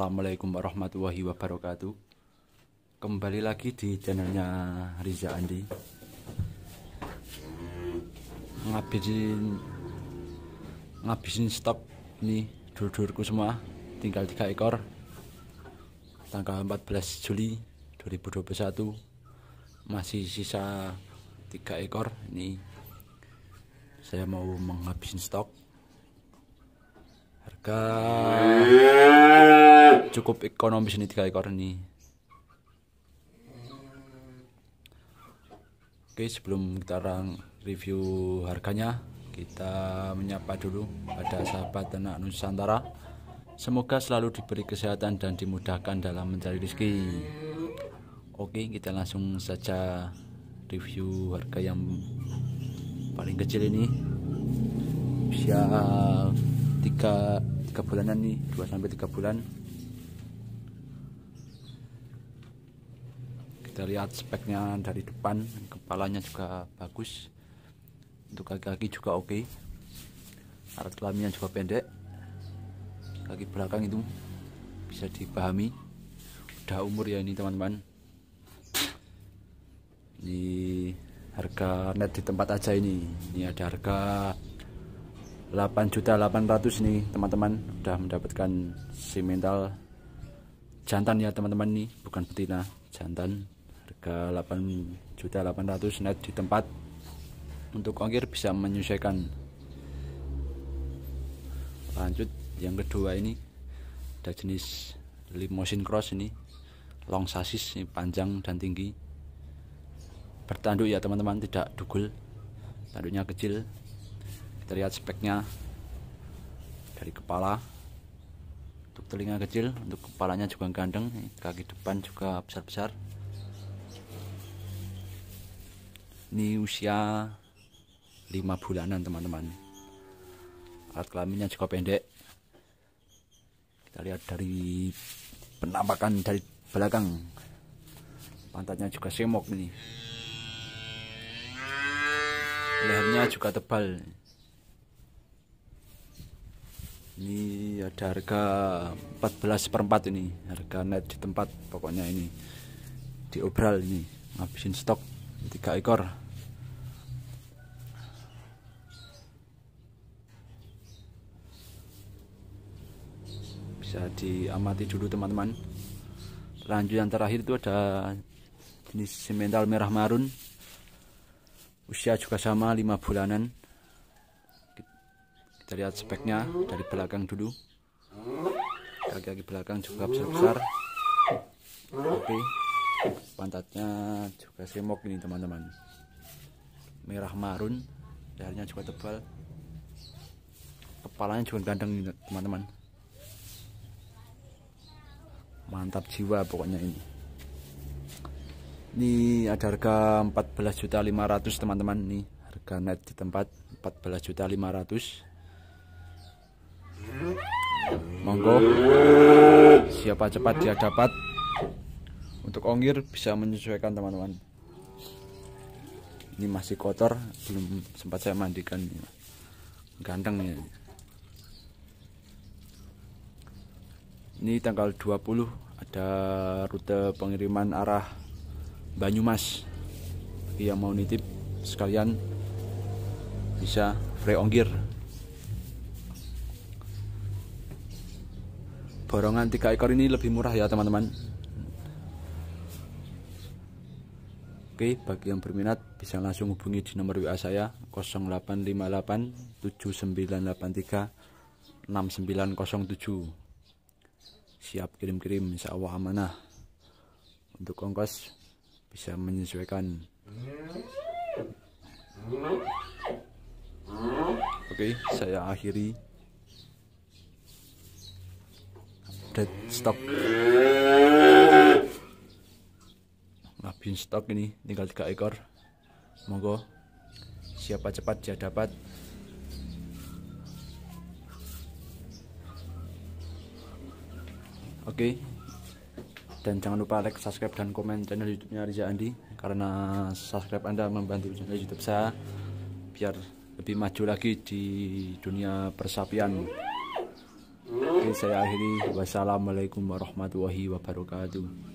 Assalamualaikum warahmatullahi wabarakatuh Kembali lagi di channelnya Riza Andi Ngabisin Ngabisin stok nih dulur-dulurku semua Tinggal 3 ekor Tanggal 14 Juli 2021 Masih sisa 3 ekor Ini Saya mau menghabisin stok Harga cukup ekonomis ini tiga ekor ini oke sebelum kita review harganya kita menyapa dulu pada sahabat anak Nusantara semoga selalu diberi kesehatan dan dimudahkan dalam mencari rezeki oke kita langsung saja review harga yang paling kecil ini usia tiga tiga bulanan nih dua sampai tiga bulan kita lihat speknya dari depan kepalanya juga bagus untuk kaki-kaki juga oke okay. alat kelaminnya juga pendek kaki belakang itu bisa dipahami udah umur ya ini teman-teman ini harga net di tempat aja ini ini ada harga juta 8 800 nih teman-teman udah mendapatkan simental jantan ya teman-teman nih bukan betina jantan harga 8.800 net di tempat untuk ongkir bisa menyesuaikan lanjut yang kedua ini ada jenis limousine cross ini long sasis ini panjang dan tinggi bertanduk ya teman-teman tidak dugul tanduknya kecil kita lihat speknya dari kepala untuk telinga kecil untuk kepalanya juga gandeng kaki depan juga besar-besar ini usia 5 bulanan teman-teman alat kelaminnya cukup pendek kita lihat dari penampakan dari belakang pantatnya juga semok ini lehernya juga tebal ini ada harga 14 4 ini harga net di tempat pokoknya ini di obral ini ngabisin stok tiga ekor bisa diamati dulu teman-teman lanjut yang terakhir itu ada jenis semental merah marun usia juga sama 5 bulanan kita lihat speknya dari belakang dulu kaki-kaki belakang juga besar-besar oke okay pantatnya juga semok ini teman-teman merah marun daharnya juga tebal kepalanya juga gandeng ini teman-teman mantap jiwa pokoknya ini ini ada harga 14.500 teman-teman nih harga net di tempat 14.500 monggo siapa cepat dia dapat untuk ongkir bisa menyesuaikan teman-teman ini masih kotor belum sempat saya mandikan ganteng ya ini tanggal 20 ada rute pengiriman arah Banyumas bagi yang mau nitip sekalian bisa free ongkir borongan tiga ekor ini lebih murah ya teman-teman Oke, bagi yang berminat bisa langsung hubungi di nomor WA saya 085879836907. Siap kirim-kirim, insya Allah amanah. Untuk ongkos bisa menyesuaikan. Oke, saya akhiri Dead stop bin stok ini tinggal tiga ekor monggo siapa cepat dia dapat oke dan jangan lupa like subscribe dan komen channel youtube nya Riza Andi karena subscribe anda membantu channel youtube saya biar lebih maju lagi di dunia persapian oke saya akhiri wassalamualaikum warahmatullahi wabarakatuh